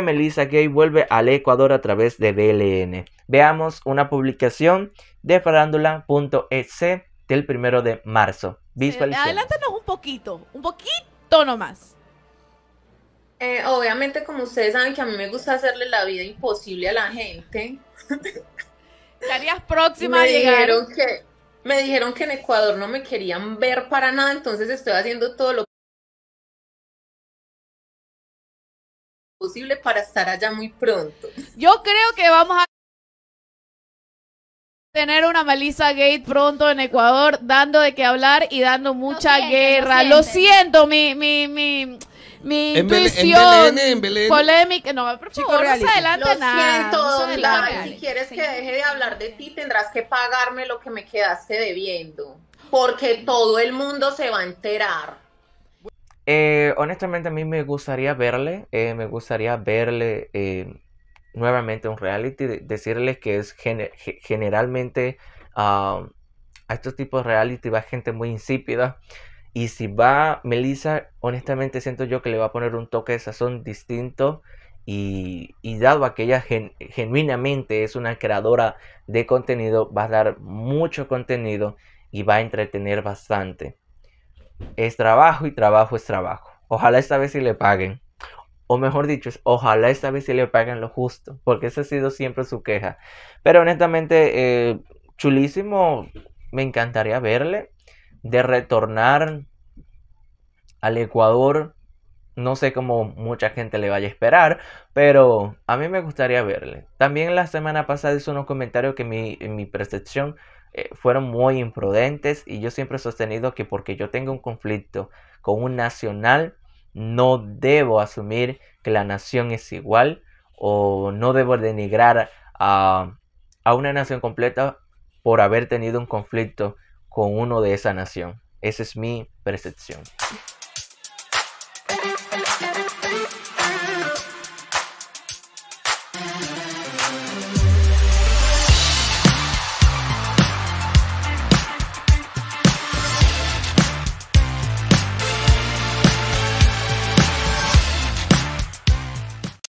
Melissa Gay vuelve al Ecuador a través de BLN, Veamos una publicación de farándula.es del primero de marzo. adelántanos un poquito, un poquito nomás. Eh, obviamente, como ustedes saben que a mí me gusta hacerle la vida imposible a la gente. Estarías próxima me a llegar. Dijeron que, me dijeron que en Ecuador no me querían ver para nada, entonces estoy haciendo todo lo posible para estar allá muy pronto. Yo creo que vamos a tener una Melissa Gate pronto en Ecuador, dando de qué hablar y dando mucha guerra. lo siento, mi, mi, mi, mi en polémica. No, por favor, adelante lo Siento, si quieres que deje de hablar de ti, tendrás que pagarme lo que me quedaste debiendo. Porque todo el mundo se va a enterar. Eh, honestamente a mí me gustaría verle, eh, me gustaría verle eh, nuevamente un reality, decirle que es generalmente ah, a estos tipos de reality va gente muy insípida y si va Melissa, honestamente siento yo que le va a poner un toque de sazón distinto y, dado que ella genuinamente es una creadora de contenido, va a dar mucho contenido y va a entretener bastante es trabajo y trabajo es trabajo. Ojalá esta vez sí le paguen. O mejor dicho, ojalá esta vez sí le paguen lo justo, porque esa ha sido siempre su queja. Pero honestamente, eh, chulísimo, me encantaría verle de retornar al Ecuador. No sé cómo mucha gente le vaya a esperar, pero a mí me gustaría verle. También la semana pasada hizo unos comentarios que en mi percepción eh, fueron muy imprudentes y yo siempre he sostenido que porque yo tengo un conflicto con un nacional, no debo asumir que la nación es igual o no debo denigrar a, a una nación completa por haber tenido un conflicto con uno de esa nación. Esa es mi percepción.